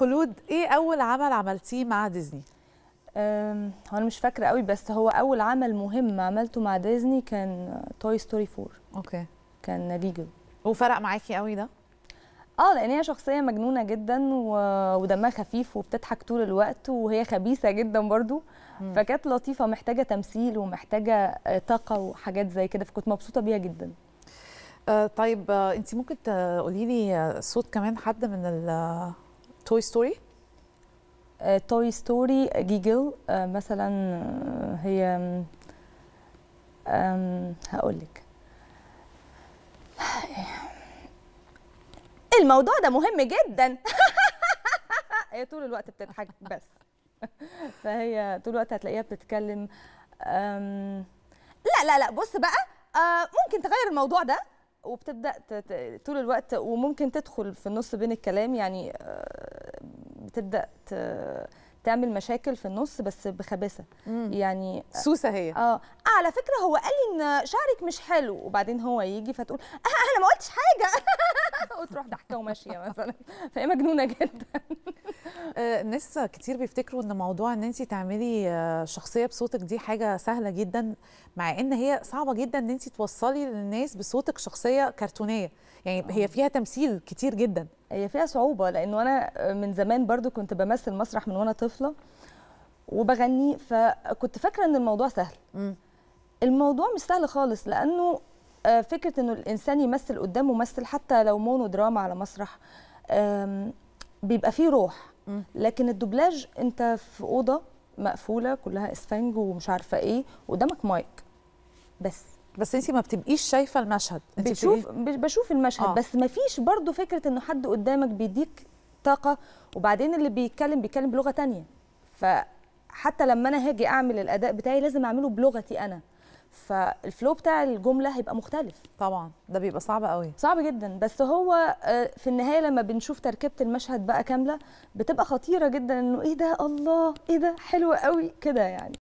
خلود ايه اول عمل عملتيه مع ديزني هو انا مش فاكره قوي بس هو اول عمل مهم عملته مع ديزني كان توي ستوري 4 اوكي كان ليجل وفرق معاكي قوي ده اه لان هي شخصيه مجنونه جدا ودمها خفيف وبتضحك طول الوقت وهي خبيثه جدا برضو فكانت لطيفه محتاجه تمثيل ومحتاجه آه، طاقه وحاجات زي كده فكنت مبسوطه بيها جدا آه طيب آه انت ممكن تقولي لي آه، صوت كمان حد من توي ستوري توي ستوري جيجل مثلا آه، هي هقول لك الموضوع ده مهم جدا هي طول الوقت بتضحك بس فهي طول الوقت هتلاقيها بتتكلم لا لا لا بص بقى آه، ممكن تغير الموضوع ده وبتبدا طول الوقت وممكن تدخل في النص بين الكلام يعني آه، بتبدا تعمل مشاكل في النص بس بخباثه يعني سوسه هي آه. اه على فكره هو قال لي ان شعرك مش حلو وبعدين هو يجي فتقول أه، أه، انا ما قلتش حاجه وتروح ضحكه وماشيه مثلا فهي مجنونه جدا آه، ناس كتير بيفتكروا ان موضوع ان انت تعملي آه، شخصيه بصوتك دي حاجه سهله جدا مع ان هي صعبه جدا ان انت توصلي للناس بصوتك شخصيه كرتونيه يعني آه. هي فيها تمثيل كتير جدا هي فيها صعوبه لانه انا من زمان برضو كنت بمثل مسرح من وانا طفله وبغني فكنت فاكره ان الموضوع سهل م. الموضوع مش سهل خالص لانه فكره انه الانسان يمثل قدامه ممثل حتى لو مونو دراما على مسرح بيبقى فيه روح لكن الدوبلاج انت في اوضه مقفوله كلها اسفنج ومش عارفه ايه قدامك مايك بس بس انت ما بتبقيش شايفه المشهد انت بتشوف بشوف المشهد آه. بس ما فيش برضو فكره انه حد قدامك بيديك طاقه وبعدين اللي بيتكلم بيتكلم بلغه تانية فحتى لما انا هاجي اعمل الاداء بتاعي لازم اعمله بلغتي انا فالفلو بتاع الجمله هيبقى مختلف طبعا ده بيبقى صعب قوي صعب جدا بس هو آه، في النهايه لما بنشوف تركيبه المشهد بقى كامله بتبقى خطيره جدا انه ايه ده الله ايه ده حلو قوي كده يعني